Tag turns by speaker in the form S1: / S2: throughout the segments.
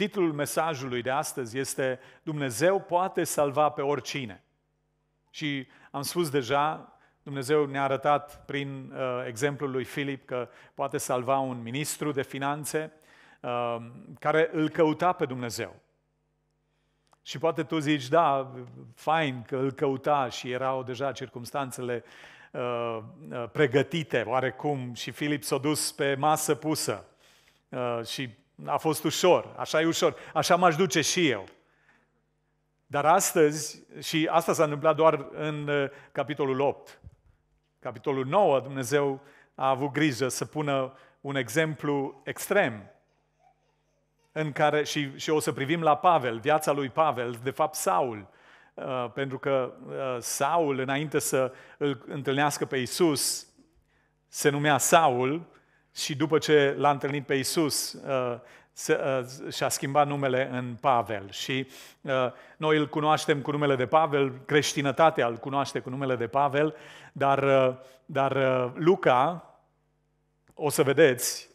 S1: Titlul mesajului de astăzi este Dumnezeu poate salva pe oricine. Și am spus deja, Dumnezeu ne-a arătat prin uh, exemplul lui Filip că poate salva un ministru de finanțe uh, care îl căuta pe Dumnezeu. Și poate tu zici, da, fain că îl căuta și erau deja circumstanțele uh, uh pregătite oarecum și Filip s-a dus pe masă pusă uh, și a fost ușor, așa e ușor, așa m-aș duce și eu. Dar astăzi, și asta s-a întâmplat doar în uh, capitolul 8, capitolul 9, Dumnezeu a avut grijă să pună un exemplu extrem în care, și, și o să privim la Pavel, viața lui Pavel, de fapt Saul, uh, pentru că uh, Saul, înainte să îl întâlnească pe Isus, se numea Saul, și după ce l-a întâlnit pe Isus, uh, uh, și-a schimbat numele în Pavel. Și uh, noi îl cunoaștem cu numele de Pavel, creștinătatea îl cunoaște cu numele de Pavel, dar, dar Luca, o să vedeți,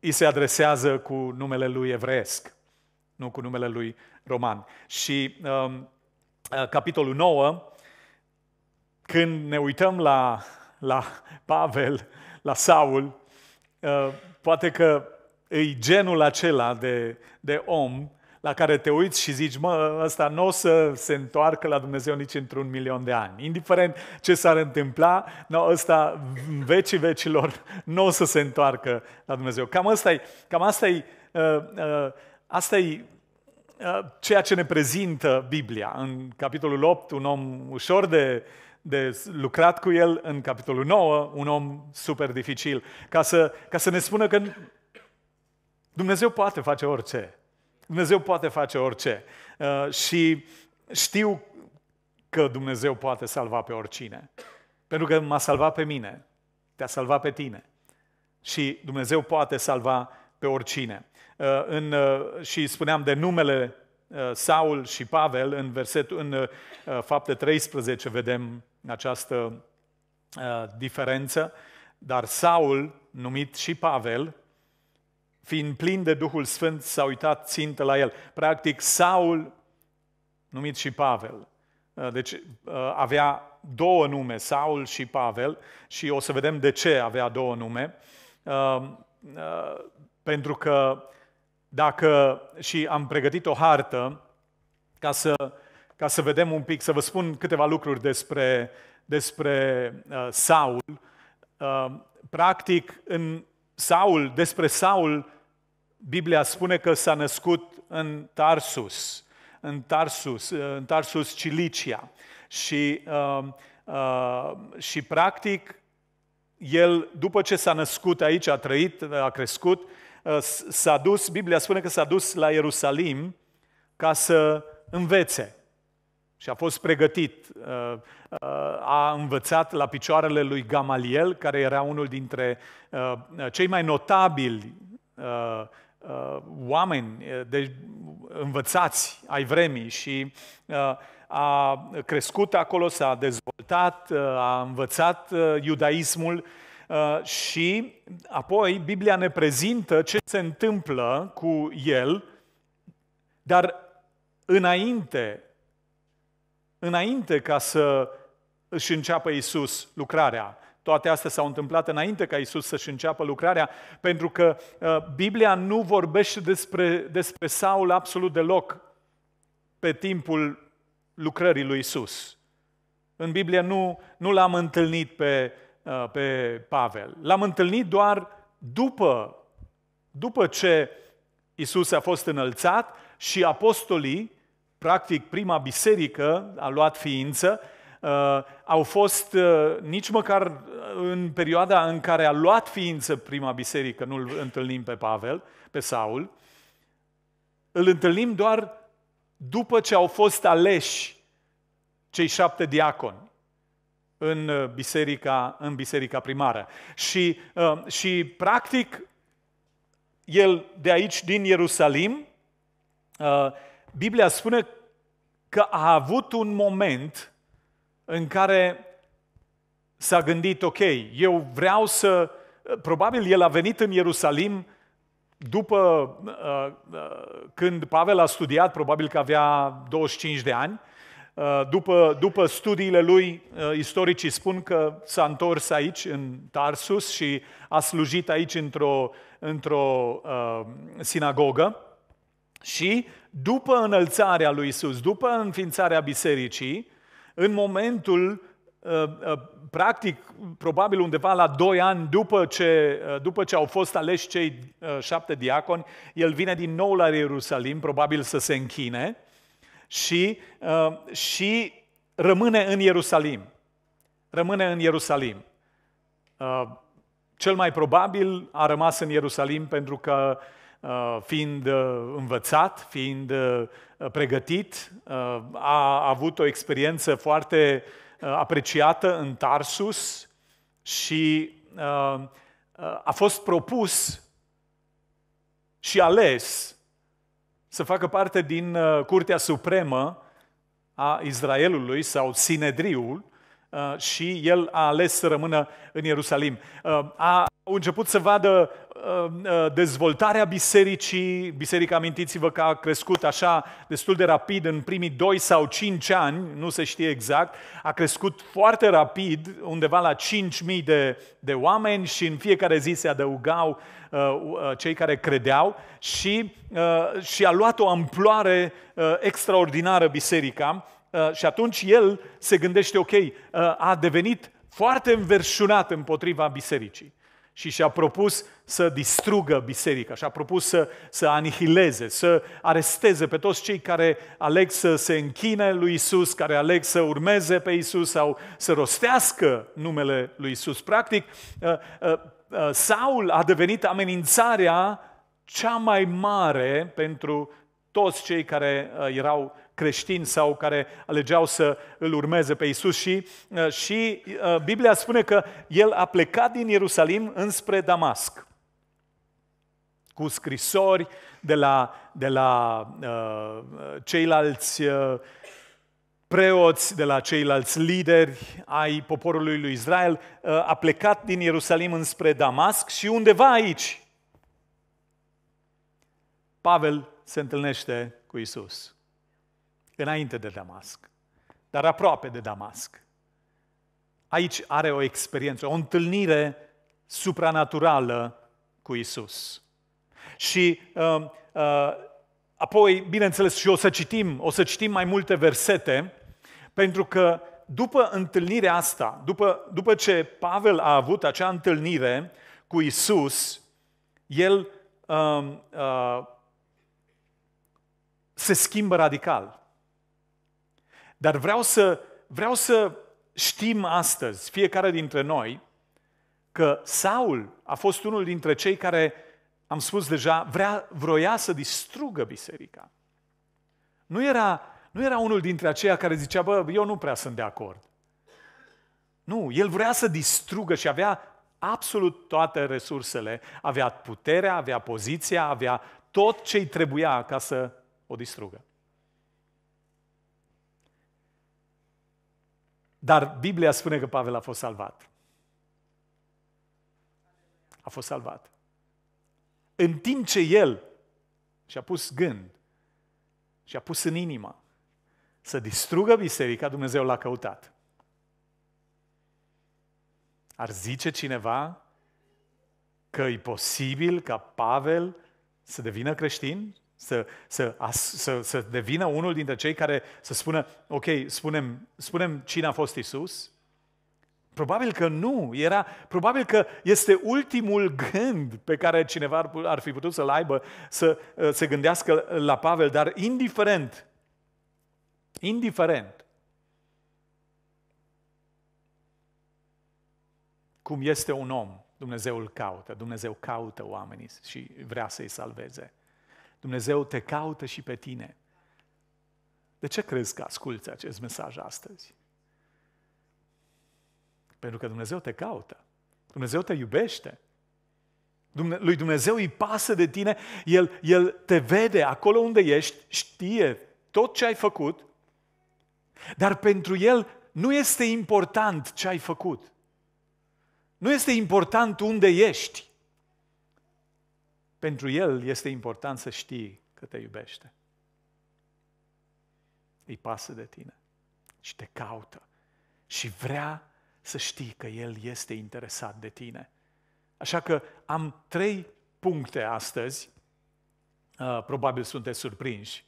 S1: îi se adresează cu numele lui evreiesc, nu cu numele lui roman. Și um, capitolul 9, când ne uităm la, la Pavel, la Saul, Uh, poate că e genul acela de, de om la care te uiți și zici, mă, ăsta nu o să se întoarcă la Dumnezeu nici într-un milion de ani. Indiferent ce s-ar întâmpla, no, ăsta în vecii vecilor nu o să se întoarcă la Dumnezeu. Cam asta e, cam asta i uh, uh, asta i uh, ceea ce ne prezintă Biblia. În capitolul 8, un om ușor de de lucrat cu el în capitolul 9, un om super dificil, ca să, ca să ne spună că Dumnezeu poate face orice. Dumnezeu poate face orice. Uh, și știu că Dumnezeu poate salva pe oricine. Pentru că m-a salvat pe mine, te-a salvat pe tine. Și Dumnezeu poate salva pe oricine. Uh, în, uh, și spuneam de numele uh, Saul și Pavel, în, versetul, în uh, fapte 13 vedem această uh, diferență, dar Saul, numit și Pavel, fiind plin de Duhul Sfânt, s-a uitat țintă la el. Practic, Saul, numit și Pavel, uh, deci uh, avea două nume, Saul și Pavel, și o să vedem de ce avea două nume. Uh, uh, pentru că dacă, și am pregătit o hartă ca să ca să vedem un pic, să vă spun câteva lucruri despre, despre uh, Saul. Uh, practic, în Saul, despre Saul, Biblia spune că s-a născut în Tarsus, în Tarsus, uh, în Tarsus Cilicia. Și, uh, uh, și practic, el, după ce s-a născut aici, a trăit, a crescut, uh, s-a dus, Biblia spune că s-a dus la Ierusalim ca să învețe și a fost pregătit. Uh, uh, a învățat la picioarele lui Gamaliel, care era unul dintre uh, cei mai notabili oameni de deci, învățați ai vremii și a crescut acolo, s-a dezvoltat, a învățat iudaismul și apoi Biblia ne prezintă ce se întâmplă cu el, dar înainte înainte ca să își înceapă Isus lucrarea. Toate astea s-au întâmplat înainte ca Isus să-și înceapă lucrarea, pentru că uh, Biblia nu vorbește despre, despre Saul absolut deloc pe timpul lucrării lui Isus. În Biblie nu, nu l-am întâlnit pe, uh, pe Pavel. L-am întâlnit doar după, după ce Isus a fost înălțat și apostolii practic prima biserică a luat ființă, uh, au fost uh, nici măcar uh, în perioada în care a luat ființă prima biserică, nu-l întâlnim pe Pavel, pe Saul, îl întâlnim doar după ce au fost aleși cei șapte diaconi în biserica, în biserica primară. Și, și practic, el de aici, din Ierusalim, Biblia spune că a avut un moment în care s-a gândit, ok, eu vreau să... Probabil el a venit în Ierusalim după uh, uh, când Pavel a studiat, probabil că avea 25 de ani, uh, după, după studiile lui, uh, istoricii spun că s-a întors aici, în Tarsus, și a slujit aici într-o, într-o uh, sinagogă. Și după înălțarea lui Isus, după înființarea bisericii, în momentul uh, uh, practic, probabil undeva la doi ani după ce, uh, după ce au fost aleși cei șapte diaconi, el vine din nou la Ierusalim, probabil să se închine, și, și rămâne în Ierusalim. Rămâne în Ierusalim. Cel mai probabil a rămas în Ierusalim pentru că uh, Uh, fiind uh, învățat, fiind uh, pregătit, a avut o experiență foarte apreciată în Tarsus și a fost propus și ales să facă parte din Curtea Supremă a Israelului sau Sinedriul și el a ales să rămână în Ierusalim. A au început să vadă uh, uh, dezvoltarea bisericii. Biserica, amintiți-vă că a crescut așa destul de rapid în primii 2 sau 5 ani, nu se știe exact, a crescut foarte rapid, undeva la 5.000 de, de oameni și în fiecare zi se adăugau uh, cei care credeau și, și a luat o amploare extraordinară biserica și atunci el se gândește, ok, a devenit foarte înverșunat împotriva bisericii și și-a propus să distrugă biserica, și-a propus să, să anihileze, să aresteze pe toți cei care aleg să se închine lui Isus, care aleg să urmeze pe Isus sau să rostească numele lui Isus. Practic, uh, uh, uh, Saul a devenit amenințarea cea mai mare pentru toți cei care erau creștini sau care alegeau să îl urmeze pe Isus și, uh, și uh, Biblia spune că el a plecat din Ierusalim înspre Damasc cu scrisori de la, de la uh, uh, ceilalți uh, preoți, de la ceilalți lideri ai poporului lui Israel, uh, a plecat din Ierusalim înspre Damasc și undeva aici Pavel se întâlnește cu Isus înainte de Damasc, dar aproape de Damasc. Aici are o experiență, o întâlnire supranaturală cu Isus. Și uh, uh, apoi, bineînțeles, și o să citim, o să citim mai multe versete, pentru că după întâlnirea asta, după, după ce Pavel a avut acea întâlnire cu Isus, el uh, uh, se schimbă radical. Dar vreau să, vreau să știm astăzi, fiecare dintre noi, că Saul a fost unul dintre cei care, am spus deja, vrea, vroia să distrugă biserica. Nu era, nu era unul dintre aceia care zicea, bă, eu nu prea sunt de acord. Nu, el vrea să distrugă și avea absolut toate resursele. Avea puterea, avea poziția, avea tot ce îi trebuia ca să o distrugă. Dar Biblia spune că Pavel a fost salvat. A fost salvat. În timp ce el și-a pus gând și-a pus în inima să distrugă biserica, Dumnezeu l-a căutat. Ar zice cineva că e posibil ca Pavel să devină creștin? să, să, să, să devină unul dintre cei care să spună, ok, spunem, spunem cine a fost Isus? Probabil că nu, era, probabil că este ultimul gând pe care cineva ar fi putut să-l aibă, să uh, se gândească la Pavel, dar indiferent, indiferent cum este un om, Dumnezeu îl caută, Dumnezeu caută oamenii și vrea să-i salveze. Dumnezeu te caută și pe tine. De ce crezi că asculți acest mesaj astăzi? Pentru că Dumnezeu te caută. Dumnezeu te iubește. Dumne- lui Dumnezeu îi pasă de tine, el, el te vede acolo unde ești, știe tot ce ai făcut, dar pentru El nu este important ce ai făcut. Nu este important unde ești. Pentru El este important să știi că te iubește. Îi pasă de tine și te caută și vrea să știi că El este interesat de tine. Așa că am trei puncte astăzi. Uh, probabil sunteți surprinși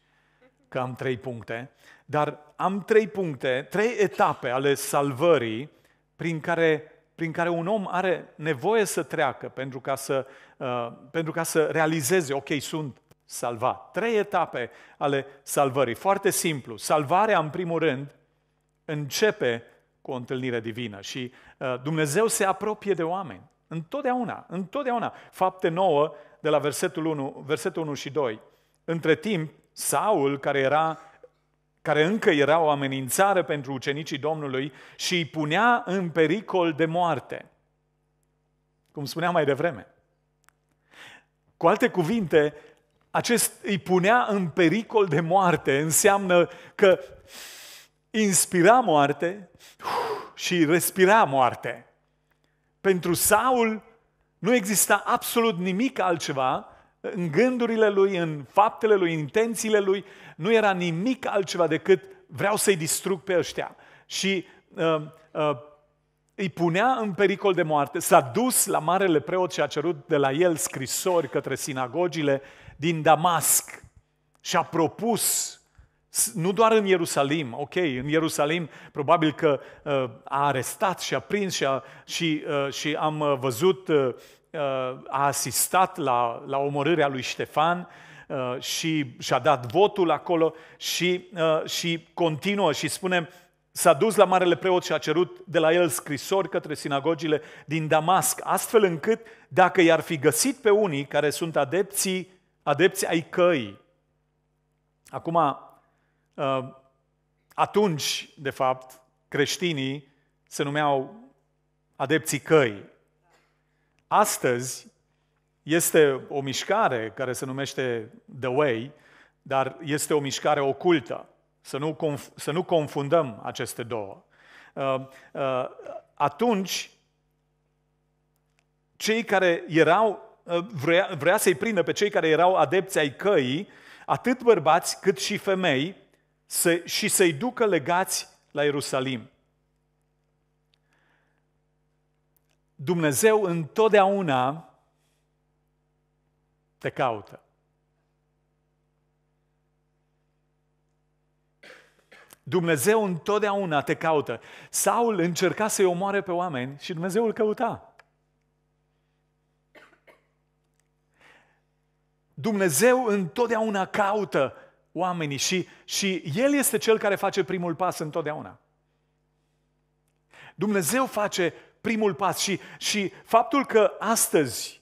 S1: că am trei puncte, dar am trei puncte, trei etape ale salvării prin care prin care un om are nevoie să treacă pentru ca să, uh, pentru ca să realizeze, ok, sunt salvat. Trei etape ale salvării. Foarte simplu. Salvarea, în primul rând, începe cu o întâlnire divină și uh, Dumnezeu se apropie de oameni. Întotdeauna, întotdeauna. Fapte 9 de la versetul 1, versetul 1 și 2. Între timp, Saul, care era care încă era o amenințare pentru ucenicii Domnului și îi punea în pericol de moarte. Cum spuneam mai devreme. Cu alte cuvinte, acest îi punea în pericol de moarte înseamnă că inspira moarte și respira moarte. Pentru Saul nu exista absolut nimic altceva în gândurile lui, în faptele lui, în intențiile lui, nu era nimic altceva decât vreau să-i distrug pe ăștia. Și uh, uh, îi punea în pericol de moarte. S-a dus la marele preot și a cerut de la el scrisori către sinagogile din Damasc și a propus nu doar în Ierusalim, ok, în Ierusalim probabil că uh, a arestat și a prins și, a, și, uh, și am uh, văzut uh, a asistat la, la omorârea lui Ștefan uh, și și-a dat votul acolo și, uh, și continuă și spune, s-a dus la marele preot și a cerut de la el scrisori către sinagogile din Damasc, astfel încât dacă i-ar fi găsit pe unii care sunt adepții, adepții ai căi. Acum, uh, atunci, de fapt, creștinii se numeau adepții căi. Astăzi este o mișcare care se numește The Way, dar este o mișcare ocultă. Să nu, conf- să nu confundăm aceste două. Uh, uh, atunci, cei care erau, uh, vrea, vrea să-i prindă pe cei care erau adepți ai căii, atât bărbați cât și femei, să, și să-i ducă legați la Ierusalim. Dumnezeu întotdeauna te caută. Dumnezeu întotdeauna te caută. Saul încerca să-i omoare pe oameni și Dumnezeu îl căuta. Dumnezeu întotdeauna caută oamenii și, și El este Cel care face primul pas întotdeauna. Dumnezeu face primul pas. Și, și faptul că astăzi,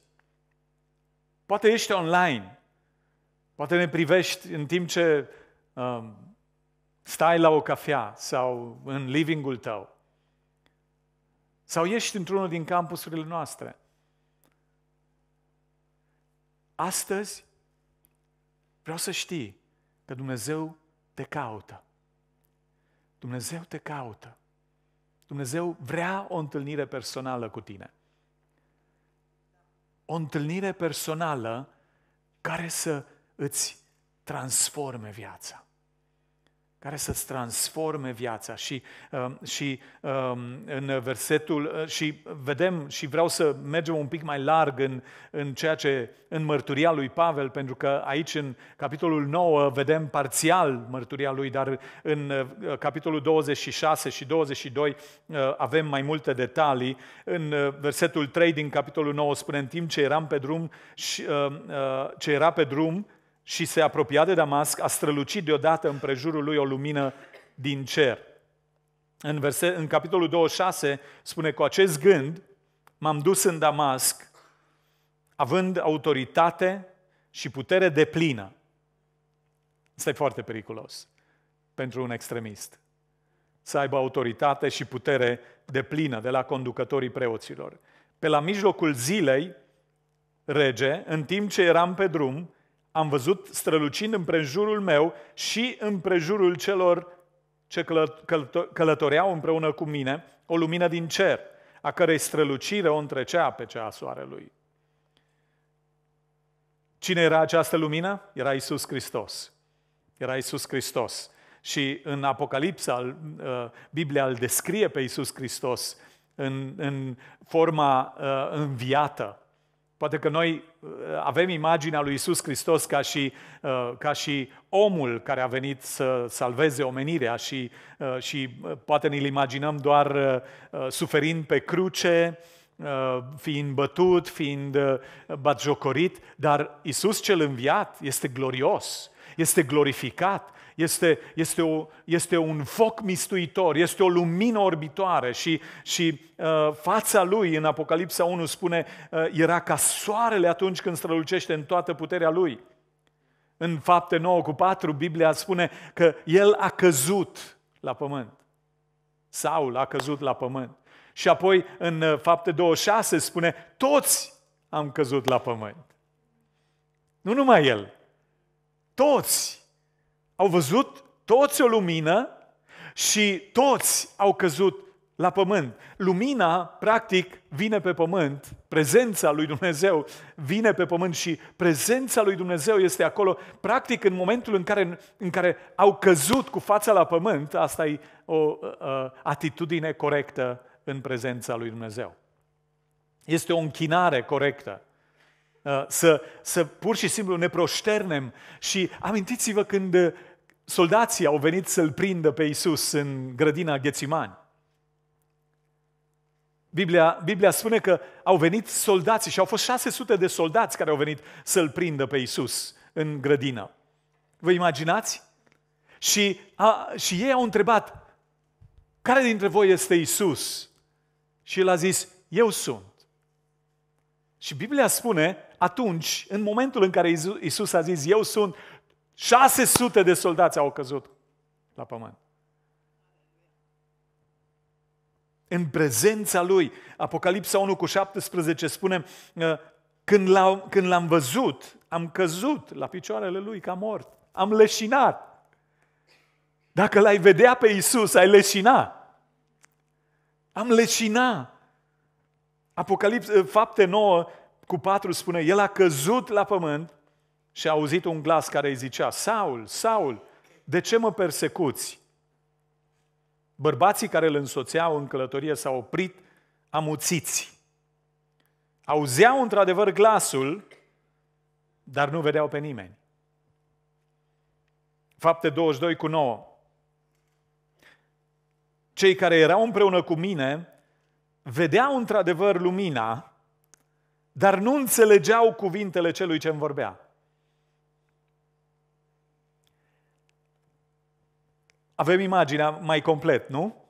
S1: poate ești online, poate ne privești în timp ce um, stai la o cafea sau în livingul tău, sau ești într-unul din campusurile noastre. Astăzi vreau să știi că Dumnezeu te caută. Dumnezeu te caută. Dumnezeu vrea o întâlnire personală cu tine. O întâlnire personală care să îți transforme viața care să-ți transforme viața. Și, um, și um, în versetul, uh, și vedem, și vreau să mergem un pic mai larg în, în ceea ce, în mărturia lui Pavel, pentru că aici în capitolul 9 vedem parțial mărturia lui, dar în uh, capitolul 26 și 22 uh, avem mai multe detalii. În versetul 3 din capitolul 9 spune, în timp ce eram pe drum, ce era pe drum, și se apropia de Damasc, a strălucit deodată prejurul lui o lumină din cer. În, verset, în capitolul 26 spune, cu acest gând m-am dus în Damasc, având autoritate și putere de plină. Asta e foarte periculos pentru un extremist. Să aibă autoritate și putere de plină de la conducătorii preoților. Pe la mijlocul zilei, rege, în timp ce eram pe drum, am văzut strălucind împrejurul meu și împrejurul celor ce călătoreau împreună cu mine o lumină din cer, a cărei strălucire o întrecea pe cea a soarelui. Cine era această lumină? Era Isus Hristos. Era Isus Hristos. Și în Apocalipsa, uh, Biblia îl descrie pe Isus Hristos în, în forma uh, înviată, Poate că noi uh, avem imaginea lui Isus Hristos ca și, uh, ca și omul care a venit să salveze omenirea și, uh, și poate ne-l imaginăm doar suferind pe cruce, fiind bătut, fiind batjocorit, dar Isus cel înviat este glorios, este glorificat, este, este, o, este un foc mistuitor, este o lumină orbitoare și, și uh, fața lui, în Apocalipsa 1 spune, uh, era ca soarele atunci când strălucește în toată puterea lui. În fapte 9 cu 4, Biblia spune că el a căzut la pământ. Saul a căzut la pământ. Și apoi în uh, fapte 26 spune, toți am căzut la pământ. Nu numai el, toți au văzut toți o lumină și toți au căzut la pământ. Lumina, practic, vine pe pământ, prezența lui Dumnezeu vine pe pământ și prezența lui Dumnezeu este acolo, practic, în momentul în care, în care au căzut cu fața la pământ, asta e o a, atitudine corectă în prezența lui Dumnezeu. Este o închinare corectă. Uh, să, să pur și simplu ne proșternem. Și amintiți-vă când uh, soldații au venit să-L prindă pe Iisus în grădina Ghețimani. Biblia, Biblia spune că au venit soldații și au fost 600 de soldați care au venit să-L prindă pe Iisus în grădină. Vă imaginați? Și, a, și ei au întrebat, care dintre voi este Isus? Și el a zis, eu sunt. Și Biblia spune atunci, în momentul în care Isus a zis, eu sunt, 600 de soldați au căzut la pământ. În prezența lui, Apocalipsa 1 cu 17 spune, ă, când l-am, când l-am văzut, am căzut la picioarele lui ca mort, am leșinat. Dacă l-ai vedea pe Isus, ai leșina. Am leșina. Apocalipsa, fapte 9 cu patru spune, el a căzut la pământ și a auzit un glas care îi zicea, Saul, Saul, de ce mă persecuți? Bărbații care îl însoțeau în călătorie s-au oprit amuțiți. Auzeau într-adevăr glasul, dar nu vedeau pe nimeni. Fapte 22 cu 9. Cei care erau împreună cu mine vedeau într-adevăr lumina, dar nu înțelegeau cuvintele celui ce îmi vorbea. Avem imaginea mai complet, nu?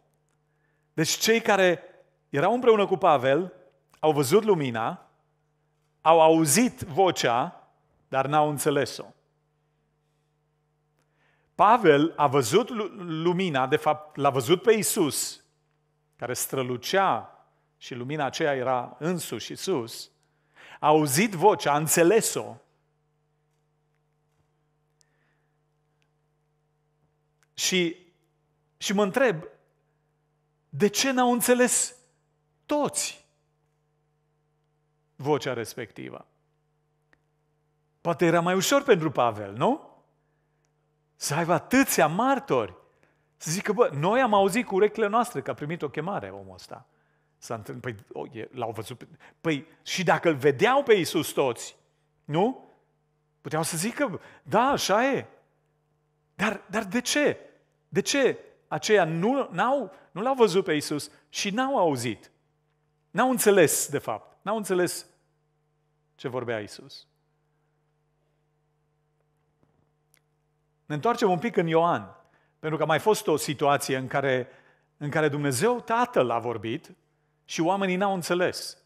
S1: Deci cei care erau împreună cu Pavel au văzut lumina, au auzit vocea, dar n-au înțeles-o. Pavel a văzut lumina, de fapt l-a văzut pe Isus, care strălucea și lumina aceea era însuși Isus, a auzit vocea, a înțeles-o. Și, și mă întreb, de ce n-au înțeles toți vocea respectivă? Poate era mai ușor pentru Pavel, nu? Să aibă atâția martori. Să zică, bă, noi am auzit cu urechile noastre că a primit o chemare omul ăsta. S-a întâmplat, păi, oh, e, l-au văzut. Păi, și dacă îl vedeau pe Iisus toți, nu? Puteau să zică, da, așa e. Dar, dar de ce? De ce aceia nu, n-au, nu l-au văzut pe Iisus și n-au auzit? N-au înțeles, de fapt. N-au înțeles ce vorbea Iisus. Ne întoarcem un pic în Ioan, pentru că a mai fost o situație în care, în care Dumnezeu Tatăl a vorbit și oamenii n-au înțeles.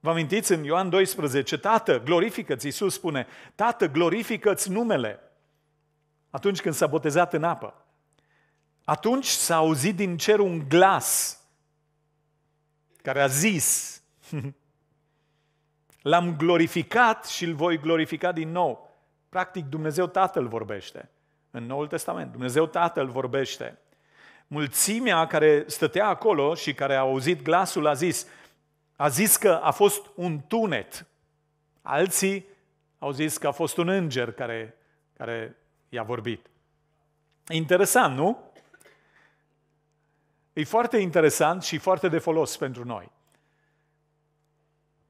S1: Vă amintiți în Ioan 12, Tată, glorifică-ți, Iisus spune, Tată, glorifică-ți numele. Atunci când s-a botezat în apă. Atunci s-a auzit din cer un glas care a zis, L-am glorificat și îl voi glorifica din nou. Practic, Dumnezeu Tatăl vorbește. În Noul Testament, Dumnezeu Tatăl vorbește mulțimea care stătea acolo și care a auzit glasul a zis, a zis că a fost un tunet. Alții au zis că a fost un înger care, care i-a vorbit. Interesant, nu? E foarte interesant și foarte de folos pentru noi.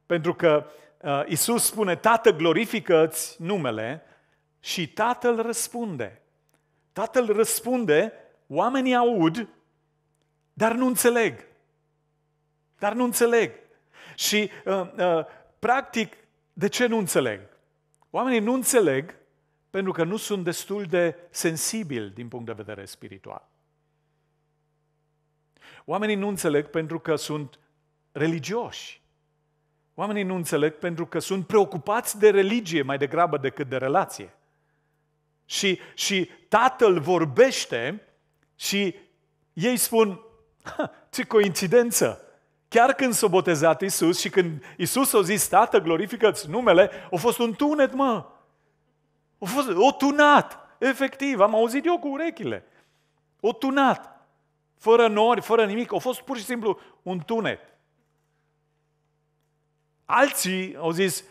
S1: Pentru că uh, Isus spune, Tată, glorifică-ți numele și Tatăl răspunde. Tatăl răspunde Oamenii aud, dar nu înțeleg. Dar nu înțeleg. Și, uh, uh, practic, de ce nu înțeleg? Oamenii nu înțeleg pentru că nu sunt destul de sensibili din punct de vedere spiritual. Oamenii nu înțeleg pentru că sunt religioși. Oamenii nu înțeleg pentru că sunt preocupați de religie mai degrabă decât de relație. Și, și tatăl vorbește și ei spun, ce coincidență! Chiar când s-a botezat Isus și când Isus a zis, Tată, glorifică-ți numele, a fost un tunet, mă! A fost, o tunat! Efectiv, am auzit eu cu urechile. O tunat! Fără nori, fără nimic, a fost pur și simplu un tunet. Alții au zis,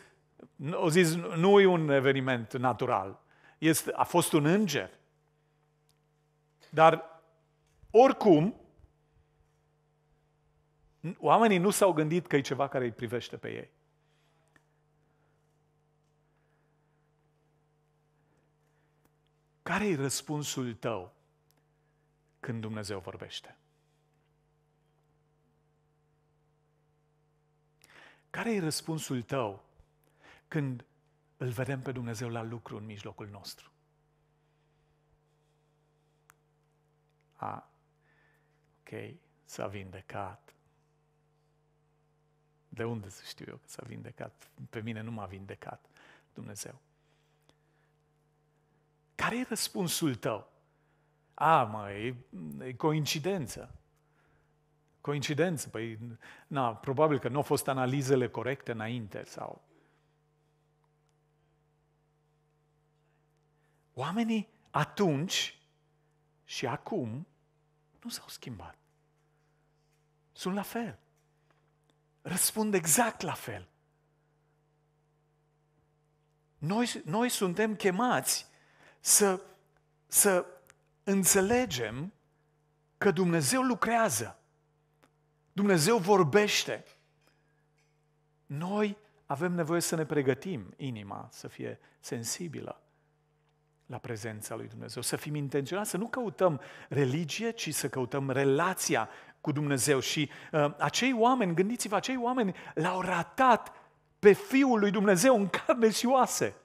S1: au zis nu e un eveniment natural, este, a fost un înger. Dar oricum, oamenii nu s-au gândit că e ceva care îi privește pe ei. Care e răspunsul tău când Dumnezeu vorbește? Care e răspunsul tău când îl vedem pe Dumnezeu la lucru în mijlocul nostru? A, ok, s-a vindecat. De unde să știu eu că s-a vindecat? Pe mine nu m-a vindecat Dumnezeu. Care e răspunsul tău? A, mă, e, e coincidență. Coincidență, păi, na, probabil că nu au fost analizele corecte înainte sau... Oamenii atunci și acum nu s-au schimbat. Sunt la fel. Răspund exact la fel. Noi, noi suntem chemați să, să înțelegem că Dumnezeu lucrează. Dumnezeu vorbește. Noi avem nevoie să ne pregătim inima să fie sensibilă la prezența lui Dumnezeu. Să fim intenționați, să nu căutăm religie, ci să căutăm relația cu Dumnezeu. Și uh, acei oameni, gândiți-vă, acei oameni l-au ratat pe Fiul lui Dumnezeu în carne și oase.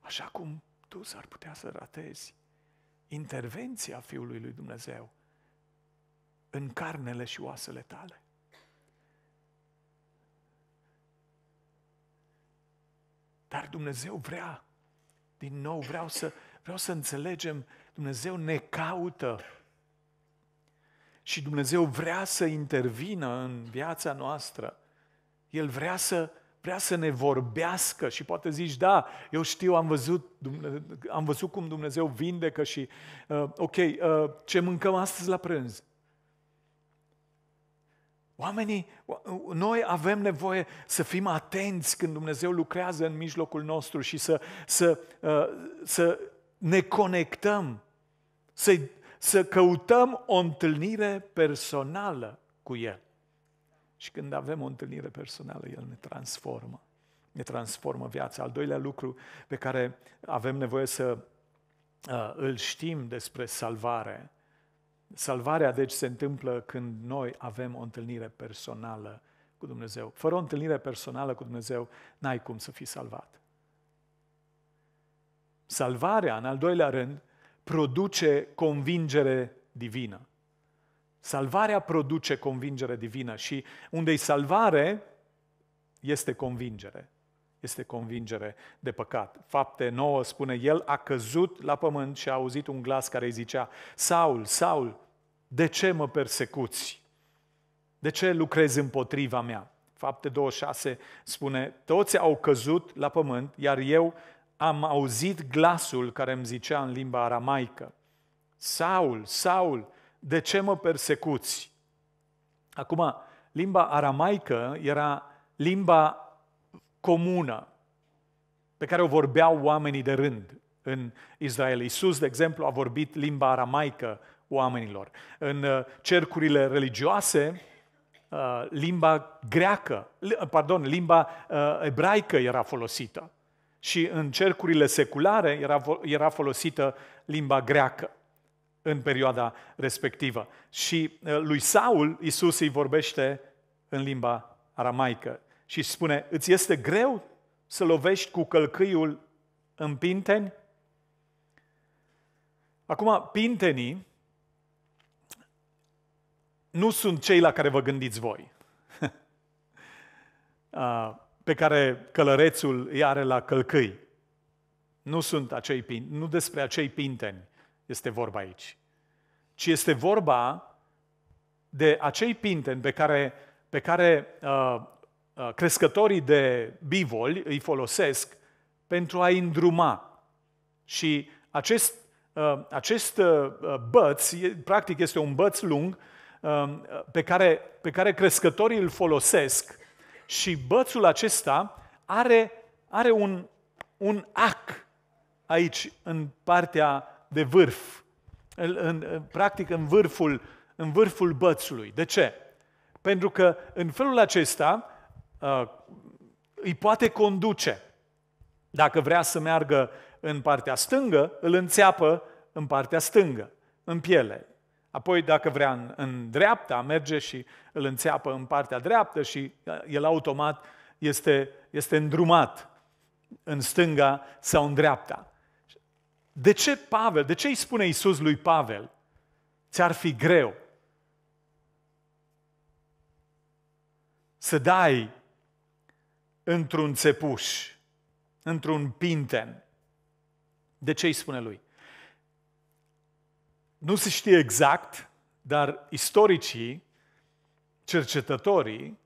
S1: Așa cum tu s-ar putea să ratezi intervenția Fiului lui Dumnezeu în carnele și oasele tale. Dar Dumnezeu vrea, din nou vreau să, vreau să înțelegem, Dumnezeu ne caută și Dumnezeu vrea să intervină în viața noastră. El vrea să, vrea să ne vorbească și poate zici, da, eu știu, am văzut, am văzut cum Dumnezeu vindecă și, uh, ok, uh, ce mâncăm astăzi la prânz? Oamenii, noi avem nevoie să fim atenți când Dumnezeu lucrează în mijlocul nostru și să, să, uh, să ne conectăm, să, să căutăm o întâlnire personală cu El. Și când avem o întâlnire personală, El ne transformă. Ne transformă viața. Al doilea lucru pe care avem nevoie să uh, îl știm despre salvare Salvarea, deci, se întâmplă când noi avem o întâlnire personală cu Dumnezeu. Fără o întâlnire personală cu Dumnezeu, n-ai cum să fii salvat. Salvarea, în al doilea rând, produce convingere divină. Salvarea produce convingere divină și unde i salvare, este convingere este convingere de păcat. Fapte 9 spune, el a căzut la pământ și a auzit un glas care îi zicea, Saul, Saul, de ce mă persecuți? De ce lucrezi împotriva mea? Fapte 26 spune, toți au căzut la pământ, iar eu am auzit glasul care îmi zicea în limba aramaică, Saul, Saul, de ce mă persecuți? Acum, limba aramaică era limba comună pe care o vorbeau oamenii de rând în Israel. Iisus, de exemplu, a vorbit limba aramaică oamenilor. În uh, cercurile religioase, uh, limba greacă, uh, pardon, limba ebraică era folosită și în cercurile seculare era, era folosită limba greacă în perioada respectivă. Și lui Saul, Isus îi vorbește în limba aramaică și spune, îți este greu să lovești cu călcâiul în pinteni? Acum, pintenii nu sunt cei la care vă gândiți voi, pe care călărețul îi are la călcâi. Nu sunt acei pinteni, nu despre acei pinteni este vorba aici, ci este vorba de acei pinteni pe care, pe care uh, Uh, crescătorii de bivoli îi folosesc pentru a îndruma. Și acest, uh, acest uh, băț, practic este un băț lung, um, pe care, pe care crescătorii îl folosesc și bățul acesta are, are un, un ac aici, în partea de vârf, în, în, practic în vârful, în vârful bățului. De ce? Pentru că în felul acesta Uh, îi poate conduce. Dacă vrea să meargă în partea stângă, îl înțeapă în partea stângă, în piele. Apoi, dacă vrea în, în dreapta, merge și îl înțeapă în partea dreaptă și uh, el automat este, este îndrumat în stânga sau în dreapta. De ce Pavel, de ce îi spune Iisus lui Pavel? Ți-ar fi greu să dai într-un țepuș, într-un pinten. De ce îi spune lui? Nu se știe exact, dar istoricii, cercetătorii,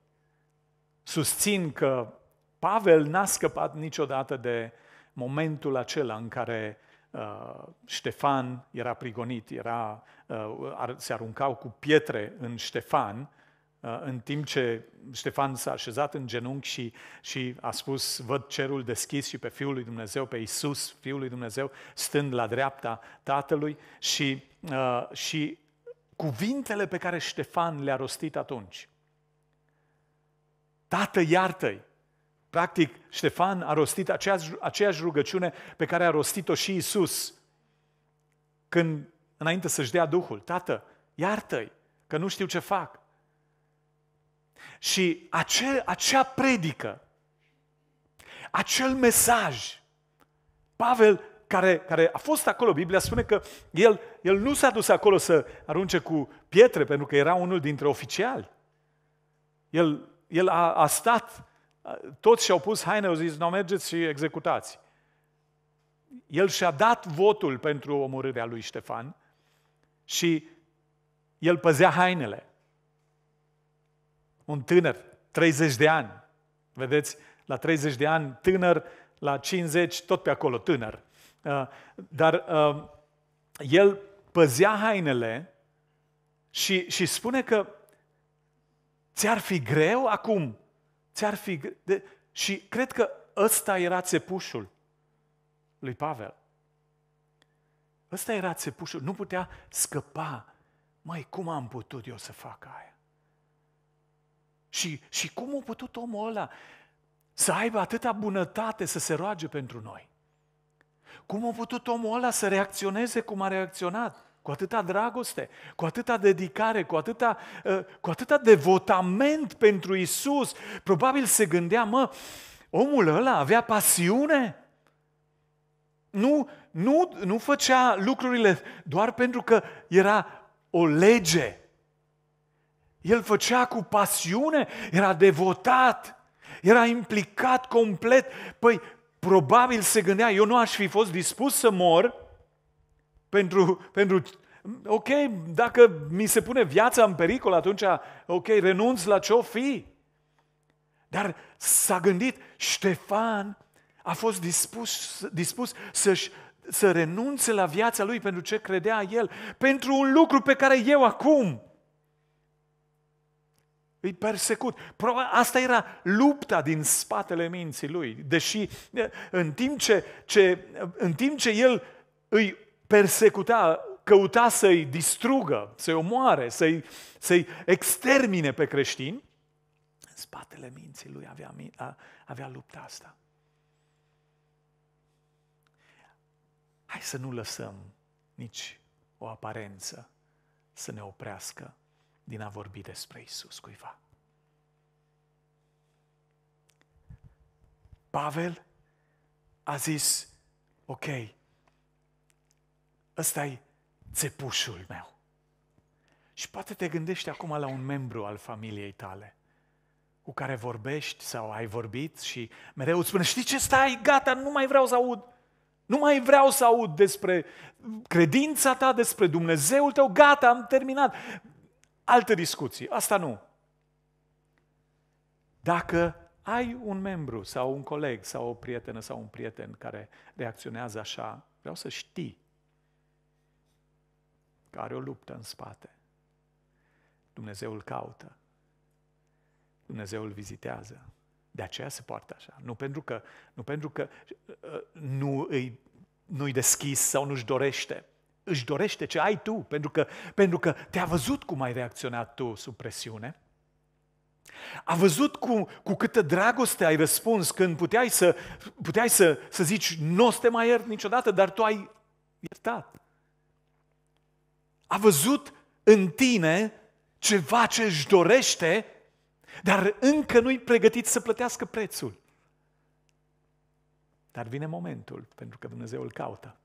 S1: susțin că Pavel n-a scăpat niciodată de momentul acela în care uh, Ștefan era prigonit, era, uh, ar, se aruncau cu pietre în Ștefan Uh, în timp ce Ștefan s-a așezat în genunchi și, și a spus, văd cerul deschis și pe Fiul lui Dumnezeu, pe Isus, Fiul lui Dumnezeu, stând la dreapta Tatălui și, uh, și cuvintele pe care Ștefan le-a rostit atunci. Tată, iartă-i! Practic, Ștefan a rostit aceeași, aceeași rugăciune pe care a rostit-o și Isus când, înainte să-și dea Duhul. Tată, iartă-i, că nu știu ce fac. Și acea, acea predică, acel mesaj, Pavel care, care a fost acolo, Biblia spune că el, el nu s-a dus acolo să arunce cu pietre, pentru că era unul dintre oficiali. El, el a, a stat, toți și-au pus haine, au zis, nu mergeți și executați. El și-a dat votul pentru omorârea lui Ștefan și el păzea hainele un tânăr, 30 de ani. Vedeți, la 30 de ani tânăr, la 50, tot pe acolo tânăr. Uh, dar uh, el păzea hainele și, și spune că ți-ar fi greu acum, ți-ar fi greu. De... Și cred că ăsta era țepușul lui Pavel. Ăsta era țepușul, nu putea scăpa. Mai cum am putut eu să fac aia? Și, și cum a putut omul ăla să aibă atâta bunătate să se roage pentru noi? Cum a putut omul ăla să reacționeze cum a reacționat? Cu atâta dragoste, cu atâta dedicare, cu atâta, ă, cu atâta devotament pentru Isus. Probabil se gândea, mă, omul ăla avea pasiune. Nu, nu, nu făcea lucrurile doar pentru că era o lege el făcea cu pasiune, era devotat, era implicat complet. Păi, probabil se gândea, eu nu aș fi fost dispus să mor pentru, pentru ok, dacă mi se pune viața în pericol, atunci, ok, renunț la ce-o fi. Dar s-a gândit, Ștefan a fost dispus, dispus să-și să renunțe la viața lui pentru ce credea el, pentru un lucru pe care eu acum îi persecut. Probabil asta era lupta din spatele minții lui. Deși în timp ce, ce, în timp ce el îi persecuta, căuta să-i distrugă, să-i omoare, să-i, să-i extermine pe creștini, în spatele minții lui avea, avea lupta asta. Hai să nu lăsăm nici o aparență să ne oprească din a vorbi despre Isus cuiva. Pavel a zis, ok, ăsta e țepușul meu. Și poate te gândești acum la un membru al familiei tale cu care vorbești sau ai vorbit și mereu îți spune, știi ce, stai, gata, nu mai vreau să aud. Nu mai vreau să aud despre credința ta, despre Dumnezeul tău, gata, am terminat. Altă discuție, asta nu. Dacă ai un membru sau un coleg sau o prietenă sau un prieten care reacționează așa, vreau să știi că are o luptă în spate. Dumnezeu îl caută. Dumnezeu îl vizitează. De aceea se poartă așa. Nu pentru că nu, pentru că, uh, nu îi, nu-i deschis sau nu-și dorește își dorește ce ai tu, pentru că, pentru că te-a văzut cum ai reacționat tu sub presiune. A văzut cu, cu câtă dragoste ai răspuns când puteai să, puteai să, să zici, nu o să te mai iert niciodată, dar tu ai iertat. A văzut în tine ceva ce își dorește, dar încă nu-i pregătit să plătească prețul. Dar vine momentul, pentru că Dumnezeu îl caută.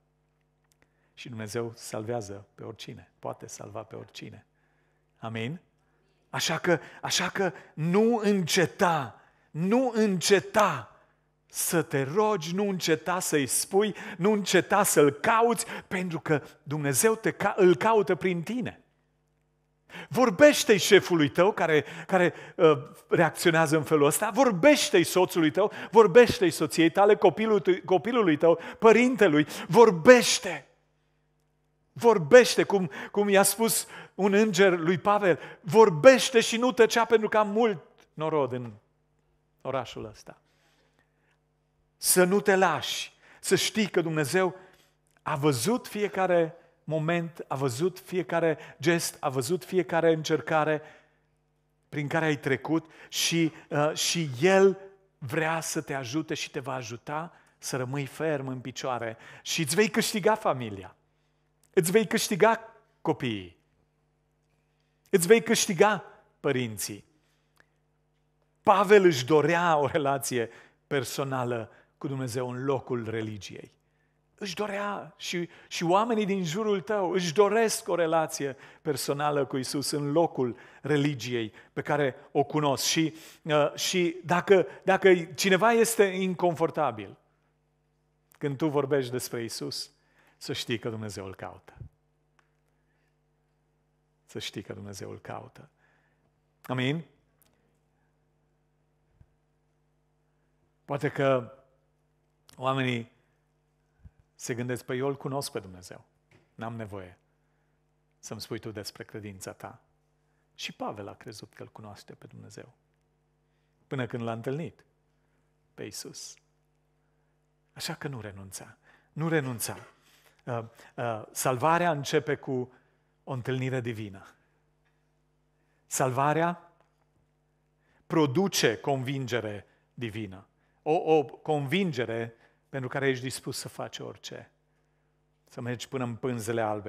S1: Și Dumnezeu salvează pe oricine, poate salva pe oricine. Amin? Așa că, așa că nu înceta, nu înceta să te rogi, nu înceta să-i spui, nu înceta să-l cauți, pentru că Dumnezeu te ca- îl caută prin tine. Vorbește-i șefului tău care, care uh, reacționează în felul ăsta, vorbește-i soțului tău, vorbește-i soției tale, copilului, copilului tău, părintelui, vorbește! Vorbește, cum, cum i-a spus un înger lui Pavel, vorbește și nu tăcea pentru că am mult norod în orașul ăsta. Să nu te lași, să știi că Dumnezeu a văzut fiecare moment, a văzut fiecare gest, a văzut fiecare încercare prin care ai trecut și, uh, și El vrea să te ajute și te va ajuta să rămâi ferm în picioare și îți vei câștiga familia. Îți vei câștiga copiii. Îți vei câștiga părinții. Pavel își dorea o relație personală cu Dumnezeu în locul religiei. Își dorea și, și oamenii din jurul tău își doresc o relație personală cu Isus în locul religiei pe care o cunosc. Și, uh, și dacă, dacă cineva este inconfortabil când tu vorbești despre Isus, să știi că Dumnezeu îl caută. Să știi că Dumnezeu îl caută. Amin? Poate că oamenii se gândesc, pe păi, eu îl cunosc pe Dumnezeu. N-am nevoie să-mi spui tu despre credința ta. Și Pavel a crezut că îl cunoaște pe Dumnezeu. Până când l-a întâlnit pe Isus. Așa că nu renunța. Nu renunța. Uh, uh, salvarea începe cu o întâlnire divină. Salvarea produce convingere divină. O, o convingere pentru care ești dispus să faci orice. Să mergi până în pânzele albe.